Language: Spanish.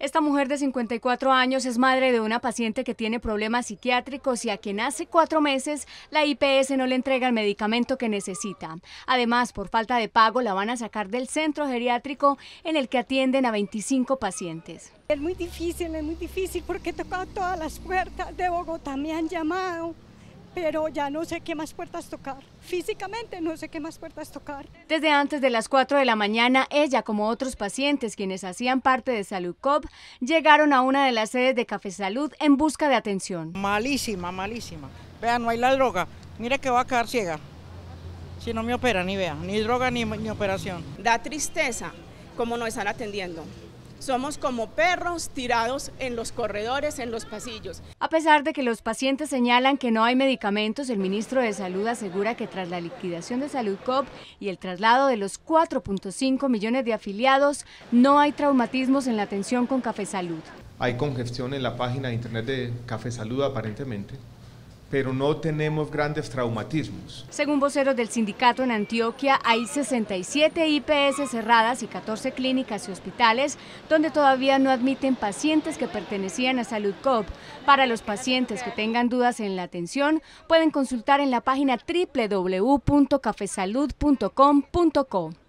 Esta mujer de 54 años es madre de una paciente que tiene problemas psiquiátricos y a quien hace cuatro meses la IPS no le entrega el medicamento que necesita. Además, por falta de pago, la van a sacar del centro geriátrico en el que atienden a 25 pacientes. Es muy difícil, es muy difícil porque he tocado todas las puertas de Bogotá, me han llamado pero ya no sé qué más puertas tocar. Físicamente no sé qué más puertas tocar. Desde antes de las 4 de la mañana, ella como otros pacientes quienes hacían parte de Salud Cop llegaron a una de las sedes de Café Salud en busca de atención. Malísima, malísima. Vean, no hay la droga. Mire que va a quedar ciega. Si no me opera, ni vea, ni droga ni, ni operación. Da tristeza como no están atendiendo. Somos como perros tirados en los corredores, en los pasillos. A pesar de que los pacientes señalan que no hay medicamentos, el ministro de Salud asegura que tras la liquidación de Saludcop y el traslado de los 4.5 millones de afiliados, no hay traumatismos en la atención con Café Salud. Hay congestión en la página de internet de Café Salud aparentemente pero no tenemos grandes traumatismos. Según voceros del sindicato en Antioquia, hay 67 IPS cerradas y 14 clínicas y hospitales donde todavía no admiten pacientes que pertenecían a Salud Para los pacientes que tengan dudas en la atención, pueden consultar en la página www.cafesalud.com.co.